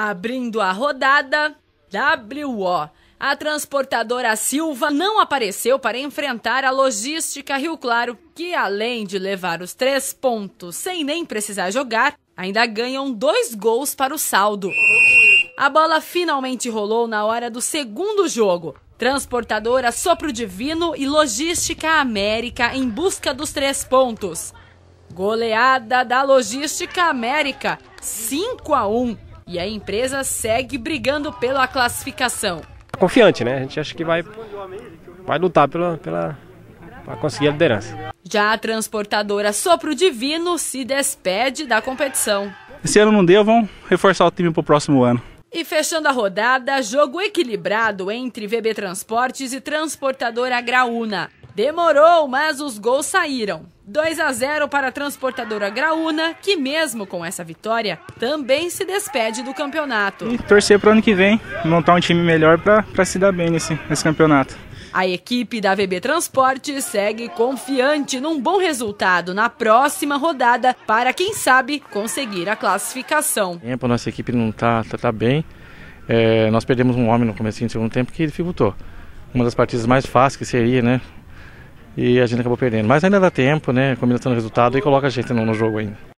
Abrindo a rodada, WO. A transportadora Silva não apareceu para enfrentar a logística Rio Claro, que além de levar os três pontos sem nem precisar jogar, ainda ganham dois gols para o saldo. A bola finalmente rolou na hora do segundo jogo. Transportadora Sopro Divino e Logística América em busca dos três pontos. Goleada da Logística América, 5 a 1 e a empresa segue brigando pela classificação. confiante, né? A gente acha que vai, vai lutar pela, pela, para conseguir a liderança. Já a transportadora Sopro Divino se despede da competição. Esse ano não deu, vão reforçar o time para o próximo ano. E fechando a rodada, jogo equilibrado entre VB Transportes e Transportadora Graúna. Demorou, mas os gols saíram. 2 a 0 para a transportadora Graúna, que mesmo com essa vitória, também se despede do campeonato. E torcer para o ano que vem, montar um time melhor para se dar bem nesse, nesse campeonato. A equipe da VB Transporte segue confiante num bom resultado na próxima rodada para, quem sabe, conseguir a classificação. Tempo, a nossa equipe não está tá, tá, bem. É, nós perdemos um homem no começo do segundo tempo que dificultou. Uma das partidas mais fáceis que seria, né? e a gente acabou perdendo. Mas ainda dá tempo, né? Combina o resultado e coloca a gente no, no jogo ainda.